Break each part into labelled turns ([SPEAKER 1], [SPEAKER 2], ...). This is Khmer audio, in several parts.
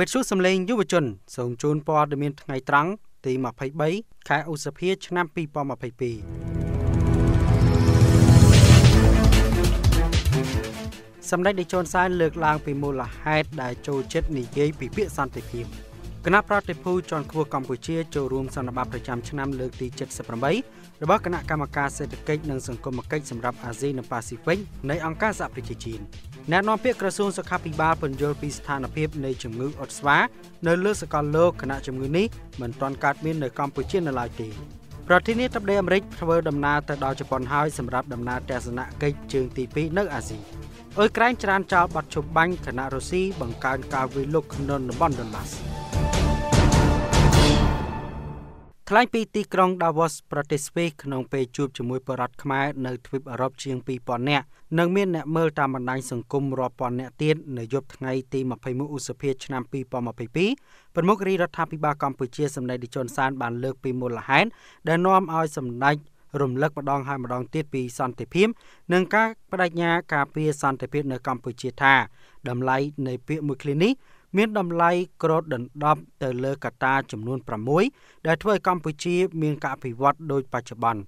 [SPEAKER 1] វិទ្យុសំឡេងយុវជន សូមជូនព័ត៌មានថ្ងៃត្រង់ទី23ខែឧសភាឆ្នាំ2022សម្ដេចតេជោហ៊ុនសែនលើកឡើងពីមូលហេតុដែលចូលចិត្តនិយាយពីពាក្យសន្តិភាពគណៈប្រតិភូជាន់ខ្ពស់កម្ពុជាចូលរួមសន្និបាតប្រចាំឆ្នាំលើកទី78របស់គណៈកម្មការសេដ្ឋកិច្ចនិងសង្គមគិច្ចសម្រាប់អាស៊ីនិងប៉ាស៊ីហ្វិកនៃអង្គការសហប្រជាជាតិអ្នកនាំពាក្យក្រសួងសុខាភិបាលពន្យល់ពីស្ថានភាពនៃជំងឺអុតស្វានៅលើសកលលោកគណៈជំងឺនេះមិនទាន់កើតមាននៅកម្ពុជានៅឡើយទេប្រធានាធិបតីអាមេរិកធ្វើដំណើរទៅដល់ជប៉ុនហើយ សម្រាប់ដំណើរទស្សនកិច្ចជើងទី2នៅ អាស៊ីអ៊ុយក្រែនច្រានចោលបាត់ឈប់បាញ់គណៈរុស្ស៊ីបង្កើនការវាយលុកក្នុងតំបន់ដុនបាស់ថ្លែងពីទីក្រុង Davos ប្រទេសស្វីសក្នុងពេលជួបជាមួយបរតខ្មែរនៅទ្វីបអឺរ៉ុបជាង2000នាក់និងមានអ្នកមើលតាមបណ្ដាញសង្គមរាប់ពាន់នាក់ទៀតនៅយប់ថ្ងៃទី21ឧសភាឆ្នាំ2022ប្រមុខរាជរដ្ឋាភិបាលកម្ពុជាសម្ដេចតេជោហ៊ុនសែនបានលើកពីមូលហេតុដែលនាំឲ្យសម្ដេចរំលឹកម្ដងហើយម្ដងទៀតពីសន្តិភាពនិងការបដិញ្ញាការពារសន្តិភាពនៅកម្ពុជាថាតម្លៃនៃពាក្យមួយឃ្លានេះមានតម្លៃក្រដដណ្ដប់ទៅលើកត្តាចំនួន6ដែលធ្វើឲ្យកម្ពុជាមានការអភិវឌ្ឍដោយបច្ចុប្បន្ន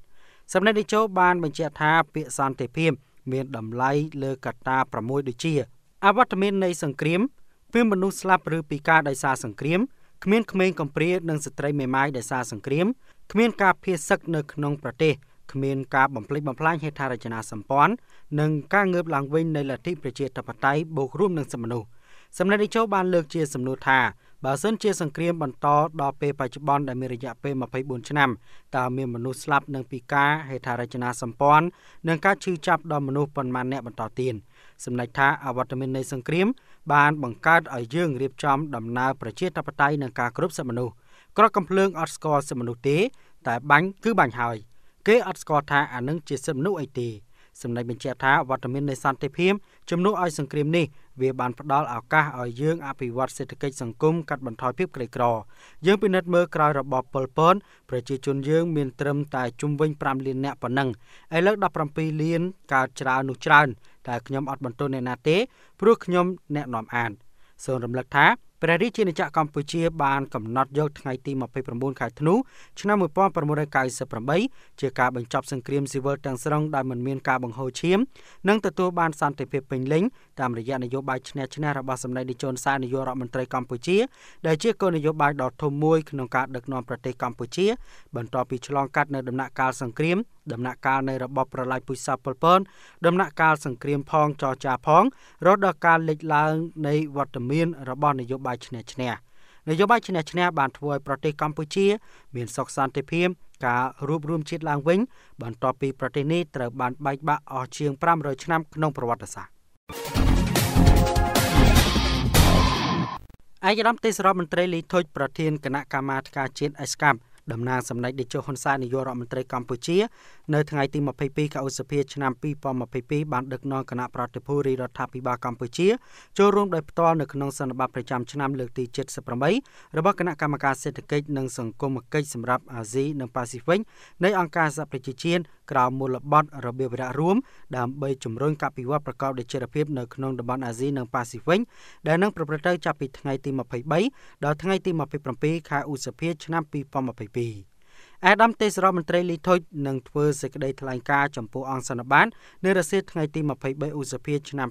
[SPEAKER 1] សំណេចនាយកបានបញ្ជាក់ថាពាក្យសន្តិភាពមានតម្លៃលើកត្តា6ដូចជាអវត្តមាននៃសង្គ្រាមពីមនុស្សស្លាប់ឬពិការដោយសារសង្គ្រាមគ្មានក្មេងកំព្រានិងស្ត្រីមេម៉ាយដោយសារសង្គ្រាមគ្មានការភៀសសឹកនៅក្នុងប្រទេសគ្មានការបំផ្លិចបំផ្លាញហេដ្ឋារចនាសម្ព័ន្ធនិងការងើបឡើងវិញនៃលទ្ធិប្រជាធិបតេយ្យបូករួមនឹងសមមនុស្សសម្ដេចតេជោបានលើកជាសំណួរថាបើសិនជាសង្គ្រាមបន្តដល់ពេលបច្ចុប្បន្នដែលមានរយៈពេល24ឆ្នាំតើមានមនុស្សស្លាប់នឹងពិការហេដ្ឋារចនាសម្ព័ន្ធនិងការឈឺចាប់ដល់មនុស្សប៉ុន្មានអ្នកបន្តទៀតសម្ដេចថាអវត្តមាននៃសង្គ្រាមបានបង្កើតឲ្យយើងរៀបចំ ដំណើរប្រជាធិបតេយ្យនិងការគ្រប់សិទ្ធិមនុស្សក្រកកំភ្លើងអត់ស្គាល់សិទ្ធិមនុស្សទេតែបាញ់គឺបាញ់ហើយគេអត់ស្គាល់ថាអានឹងជាសិទ្ធិមនុស្សអីទេសម្ដេចបញ្ជាក់ថាវត្តមាននៃសន្តិភាពជំនួសឲ្យសង្គ្រាមនេះវាបានផ្ដល់ឱកាសឲ្យយើងអភិវឌ្ឍសេដ្ឋកិច្ចសង្គមកាត់បន្ថយភាពក្រីក្រយើងពិនិត្យមើលក្រោយរបបប៉ុលពតប្រជាជនយើង មានត្រឹមតែជំវិញ5លានអ្នកប៉ុណ្ណឹងឥឡូវ17លានកើតច្រើននោះច្រើនតែខ្ញុំអត់បន្ទោសអ្នកណាទេព្រោះខ្ញុំអ្នកនាំអានសូមរំលឹកថាព្រះរាជាណាចក្រកម្ពុជាបានកំណត់យកថ្ងៃទី29ខែធ្នូឆ្នាំ1998ជាការបញ្ចប់សង្គ្រាមស៊ីវិលទាំងស្រុងដោយមិនមានការបង្ហូរឈាមនិងទទួលបានសន្តិភាពពេញលេញតាមរយៈនយោបាយឈ្នះឈ្នះរបស់សម្ដេចតេជោហ៊ុនសែននាយករដ្ឋមន្ត្រីកម្ពុជាដែលជាគោលនយោបាយដ៏ធំមួយក្នុងការដឹកនាំប្រទេសកម្ពុជា បន្ទាប់ពីឆ្លងកាត់នៅដំណាក់កាលសង្គ្រាមដំណាក់កាលនៃរបបប្រល័យពូជសាសន៍ប៉ុលពតដំណាក់កាលសង្គ្រាមផងចរចាផងរហូតដល់ការលេចឡើងនៃវត្តមានរបស់នយោបាយឈ្នះឈ្នះនយោបាយឈ្នះឈ្នះបានធ្វើឲ្យប្រទេសកម្ពុជា មានសុខសន្តិភាពការរួបរวมជាតិឡើងវិញបន្ទាប់ពីប្រទេសនេះត្រូវបានបែកបាក់អស់ជាង500ឆ្នាំក្នុងប្រវត្តិសាស្ត្រឯកឧត្តមទេសរដ្ឋមន្ត្រីលីធុចប្រធានគណៈកម្មាធិការជាតិអេសកាប់តំណាងសម្ដេចតេជោហ៊ុនសែននាយករដ្ឋមន្ត្រីកម្ពុជានៅថ្ងៃទី22កឧសភាឆ្នាំ2022បានដឹកនាំគណៈប្រតិភូរាជរដ្ឋាភិបាលកម្ពុជាចូលរួមដោយផ្ទាល់នៅក្នុងសន្និបាតប្រចាំឆ្នាំលើកទី78របស់គណៈកម្មការសេដ្ឋកិច្ចនិងសង្គមកិច្ចសម្រាប់អាស៊ីនិងប៉ាស៊ីហ្វិកនៃអង្គការសហប្រជាជាតិក្រៅមូលបត្ររបៀបរៈរួមដើម្បីជំរុញការពិវត្តប្រកបដោយចីរភាពនៅក្នុងតំបន់អាស៊ីនិងប៉ាស៊ីហ្វិកដែលនឹងប្រព្រឹត្តទៅចាប់ពីថ្ងៃទី23ដល់ថ្ងៃទី27ខែឧសភាឆ្នាំ2022អាដាមទេសរដ្ឋមន្ត្រីលីថុយនឹងធ្វើសេចក្តីថ្លែងការណ៍ចំពោះអង្គសន្និបាតនៅរសៀលថ្ងៃទី23ឧសភាឆ្នាំ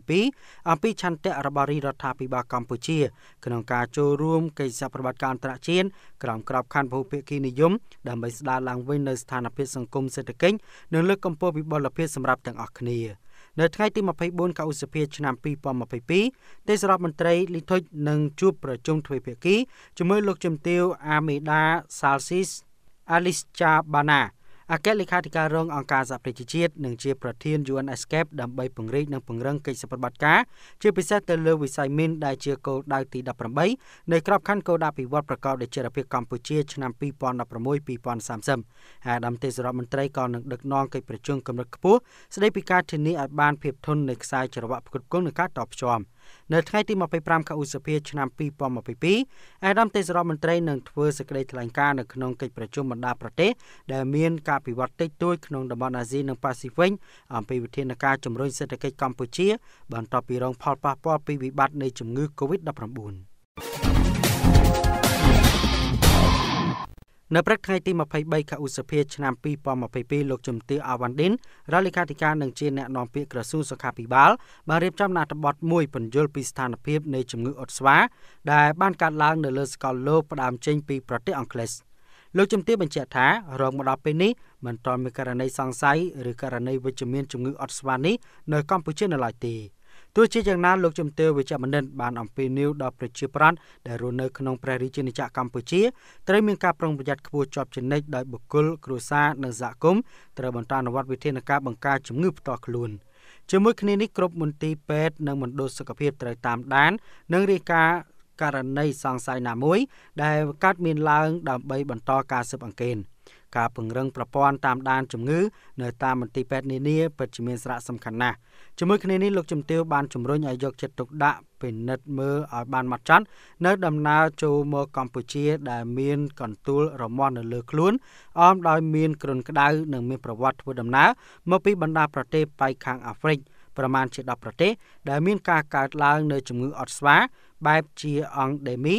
[SPEAKER 1] 2022អំពីឆន្ទៈរបស់រដ្ឋាភិបាលកម្ពុជាក្នុងការចូលរួមកិច្ចសហប្រតិបត្តិការអន្តរជាតិក្រោមក្របខ័ណ្ឌពហុភាគីនិយមដើម្បីស្ដារឡើងវិញនូវស្ថានភាពសង្គមសេដ្ឋកិច្ចនិងលើកកម្ពស់វិបលភាពសម្រាប់ទាំងអស់គ្នានៅថ្ងៃទី24កឧសភាឆ្នាំ2022ទេសរដ្ឋមន្ត្រីលីថុយនឹងជួបប្រជុំទ្វេភាគីជាមួយលោកជំទាវអាមេដាសាល់ស៊ីស Alice Cha Bana អគ្គលេខាធិការរងអង្គការសហប្រជាជាតិនិងជាប្រធាន UN Escape ដើម្បីពង្រីកនិងពង្រឹងកិច្ចប្រតិបត្តិការជាពិសេសទៅលើវិស័យមីនដែលជាគោលដៅទី18នៃក្របខ័ណ្ឌគោលដៅពិវត្តប្រកបដោយចីរភាពកម្ពុជាឆ្នាំ2016-2030អាដាមទេសរដ្ឋមន្ត្រីក៏នឹងដឹកនាំកិច្ចប្រជុំកម្រិតខ្ពស់ស្តីពីការធានាឲ្យបានភាពធន់នៃខ្សែច្រវាក់ផ្គត់ផ្គង់និងការតបភ្ជាប់នៅថ្ងៃទី25កឧសភាឆ្នាំ2022អាដាមទេសរដ្ឋមន្ត្រីនឹងធ្វើសេចក្តីថ្លែងការណ៍នៅក្នុងកិច្ចប្រជុំបណ្ដាប្រទេសដែលមានការពិវត្តតិចតួចក្នុងតំបន់អាស៊ីនិងប៉ាស៊ីហ្វិកអំពីវិធានការជំរុញសេដ្ឋកិច្ចកម្ពុជាបន្ទាប់ពីរងផលប៉ះពាល់ពីវិបត្តិនៃជំងឺ Covid-19 នៅព្រឹកថ្ងៃទី23ខែឧសភាឆ្នាំ2022លោកជំទាវអាវ៉ាន់ឌិនរដ្ឋលេខាធិការនឹងជាអ្នកណែនាំពាក្យក្រសួងសុខាភិបាលបានរៀបចំនាតបទមួយពន្យល់ពីស្ថានភាពនៃជំងឺអុតស្វាដែលបានកើតឡើងនៅលើសកលលោកផ្ដើមចេញពីប្រទេសអង់គ្លេសលោកជំទាវបញ្ជាក់ថារងមកដល់ពេលនេះមិនទាន់មានករណីសង្ស័យឬករណីវិជ្ជមានជំងឺអុតស្វានេះនៅកម្ពុជានៅឡើយទេ។ទោះជាយ៉ាងណាលោកជំទាវវេជ្ជបណ្ឌិតបានអំពាវនាវដល់ប្រជាប្រដ្ឋដែលរស់នៅក្នុងព្រះរាជាណាចក្រកម្ពុជាត្រូវមានការប្រុងប្រយ័ត្នខ្ពស់ជាប់ជានិច្ចដោយបុគ្គលគ្រួសារនិងសហគមន៍ត្រូវបន្តអនុវត្តវិធានការបង្ការជំងឺផ្ទាល់ខ្លួនជាមួយគ្នានេះគ្រប់មន្ទីរពេទ្យនិងមណ្ឌលសុខភាពត្រូវតាមដាននិងរាយការណ៍ករណីសង្ស័យណាមួយដែលកើតមានឡើងដើម្បីបន្តការស៊ើបអង្កេតការពង្រឹងប្រព័ន្ធតាមដានជំងឺនៅតាមមន្ទីរពេទ្យនានាពិតជាមានសារៈសំខាន់ណាស់ជាមួយគ្នានេះលោកជំទាវបានជំរុញឲ្យយកចិត្តទុកដាក់ពិនិត្យមើលឲ្យបានម៉ត់ចត់នៅដំណើរចូលមកកម្ពុជាដែលមានកន្ទួលរមាន់នៅលើខ្លួនអមដោយមានគ្រុនក្តៅនិងមានប្រវត្តិធ្វើដំណើរមកពីបណ្ដាប្រទេសប៉ៃខាងអាហ្វ្រិកប្រមាណជា10ប្រទេសដែលមានការកើតឡើងនៅជំងឺអត់ស្វាបែបជាអង់ដេមី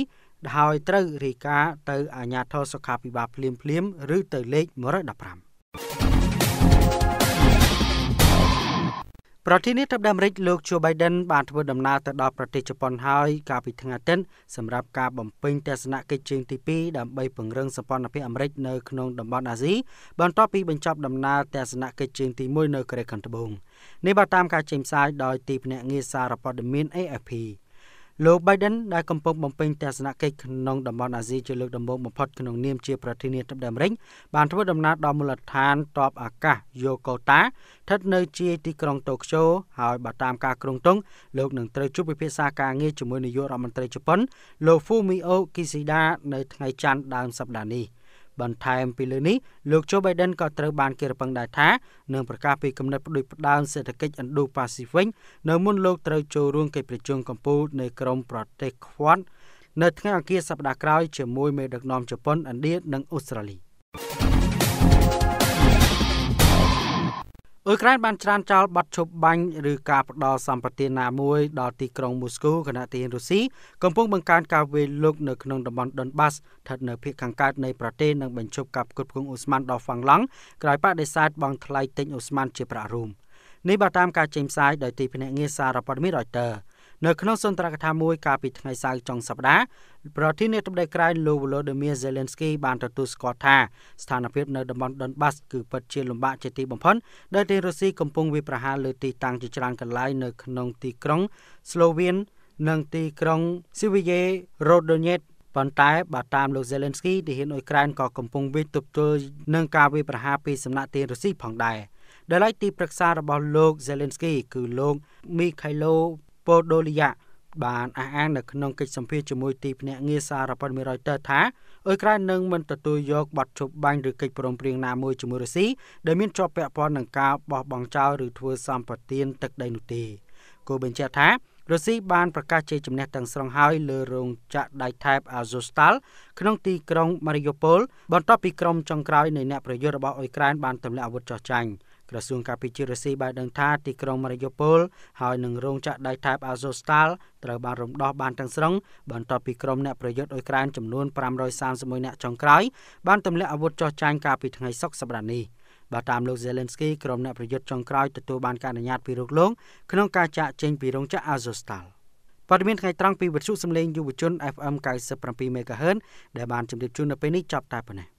[SPEAKER 1] ហើយត្រូវរាយការណ៍ទៅអាជ្ញាធរសុខាភិបាលភ្លាមៗឬទៅលេខ115ប្រធានាធិបតីអាមេរិកលោកជូបៃដិនបានធ្វើដំណើរទៅដល់ប្រទេសជប៉ុនហើយកាលពីថ្ងៃទិត្យសម្រាប់ការបំពេញទស្សនកិច្ចជើងទី2ដើម្បីពង្រឹងសម្ព័ន្ធភាពអាមេរិកនៅក្នុងតំបន់អាស៊ីបន្ទាប់ពីបញ្ចប់ដំណើរទស្សនកិច្ចជើងទី1នៅកូរ៉េខាងត្បូងនេះបើតាមការចេញផ្សាយដោយទីភ្នាក់ងារសារព័ត៌មាន AFP លោក Biden ដែលកំពុងបំពេញទស្សនកិច្ចក្នុងតំបន់អាស៊ីជាលើកដំបូងបំផុតក្នុងនាមជាប្រធានាធិបតីអាមេរិកបានធ្វើដំណើរដល់មូលដ្ឋានតបអាកាសយូកូតាស្ថិតនៅជាទីក្រុងតូក្យូហើយបើតាមការគ្រោងទង់លោកនឹងត្រូវជួបពិភាក្សាការងារជាមួយនាយករដ្ឋមន្ត្រីជប៉ុនលោក Fumio Kishida នៅថ្ងៃច័ន្ទដើមសប្តាហ៍នេះ។បន្ថែមពីលើនេះលោកជូបៃដិនក៏ត្រូវបានគេរំពឹងដែរថានឹងប្រកាសពីគំនិតផ្ដួចផ្ដើមសេដ្ឋកិច្ចឥណ្ឌូ-ប៉ាស៊ីហ្វិកនៅមុនលោកត្រូវចូលរួមកិច្ចប្រជុំកំពូលនៅក្រមប្រទេសខ្វាត់នៅថ្ងៃអង្គារសប្តាហ៍ក្រោយ ជាមួយមេដឹកនាំជប៉ុនឥណ្ឌានិងអូស្ត្រាលី។អ៊ុយក្រែនបានច្រានចោលប័ណ្ណឈប់បាញ់ឬការផ្ដល់សម្បត្តិណាមួយដល់ទីក្រុងមូស្គូខណៈទីរុស្ស៊ីកំពុងបង្កើនការវាយលុកនៅក្នុងតំបន់ដុនបាសស្ថិតនៅភាគខាងកើតនៃប្រទេសនិងបញ្ឈប់ការផ្គត់ផ្គង់អូស្ម៉ានដល់ហ្វាំងឡង់ក្រោយបដិសេធបង់ថ្លៃទិញអូស្ម៉ានជាប្រាក់រួមនេះបើតាមការចេញផ្សាយដោយទីភ្នាក់ងារសារព័ត៌មាន Reuters នៅក្នុងសន្ទរកថាមួយកាលពីថ្ងៃសៅរ៍ចុងសប្តាហ៍ប្រធានាធិបតីក្រៅលោក Volodymyr Zelensky បានទទួលស្គាល់ថាស្ថានភាពនៅតំបន់ Donbass គឺពិតជាលំបាកជាទីបំផុតដែលទីរុស្ស៊ីកំពុងវាយប្រហារលើទីតាំងជាច្រើនកន្លែងនៅក្នុងទីក្រុង Slovian និងទីក្រុង Sivier Rodonetsk ប៉ុន្តែបើតាមលោក Zelensky ទាហានអ៊ុយក្រែនក៏កំពុងវាយទប់ទល់នឹងការវាយប្រហារពីសំណាក់ទីរុស្ស៊ីផងដែរដោយឡែកទីប្រឹក្សារបស់លោក Zelensky គឺលោក Mikhailo ប៉ូដូលីយ៉ាបានអះអាងនៅក្នុងកិច្ចសម្ភារជាមួយទីភ្នាក់ងារសារព័ត៌មាន Reuters ថាអ៊ុយក្រែននឹងមិនទទួលយកបទជប់បាញ់ឬកិច្ចព្រមព្រៀងណាមួយជាមួយរុស្ស៊ីដែលមានជាប់ពាក់ព័ន្ធនឹងការបោះបង់ចោលឬធ្វើសម្បទានទឹកដីនោះទេគូបញ្ជាក់ថារុស្ស៊ីបានប្រកាសជ័យជំនះទាំងស្រុងហើយលើរោងចក្រដៃថែប Azovstal ក្នុងទីក្រុង Mariupol បន្ទាប់ពីក្រុមចុងក្រោយនៃអ្នកប្រយុទ្ធរបស់អ៊ុយក្រែនបានទម្លាក់អាវុធចោះចាញ់ក្រសួងការពារជាតិរុស្ស៊ីបានដឹងថាទីក្រុងម៉ារីយ៉ូប៉ូលហើយនិងរោងចក្រដៃថែបអាសូស្តាល់ត្រូវបានរំដោះបានទាំងស្រុងបន្ទាប់ពីក្រុមអ្នកប្រយុទ្ធអ៊ុយក្រែនចំនួន531អ្នកចុងក្រោយបានទម្លាក់អាវុធចោះចាញ់កាលពីថ្ងៃសុក្រសប្តាហ៍នេះបាទតាមលោក Zelensky ក្រុមអ្នកប្រយុទ្ធចុងក្រោយទទួលបានការអនុញ្ញាតពីលោកលោកក្នុងការចាក់ចេញពីរោងចក្រ Azovstal ព័ត៌មានថ្ងៃត្រង់ពីវិទ្យុសម្លេងយុវជន FM 97 MHz ដែលបានជម្រាបជូននៅពេលនេះចាប់តែប៉ុណ្ណេះ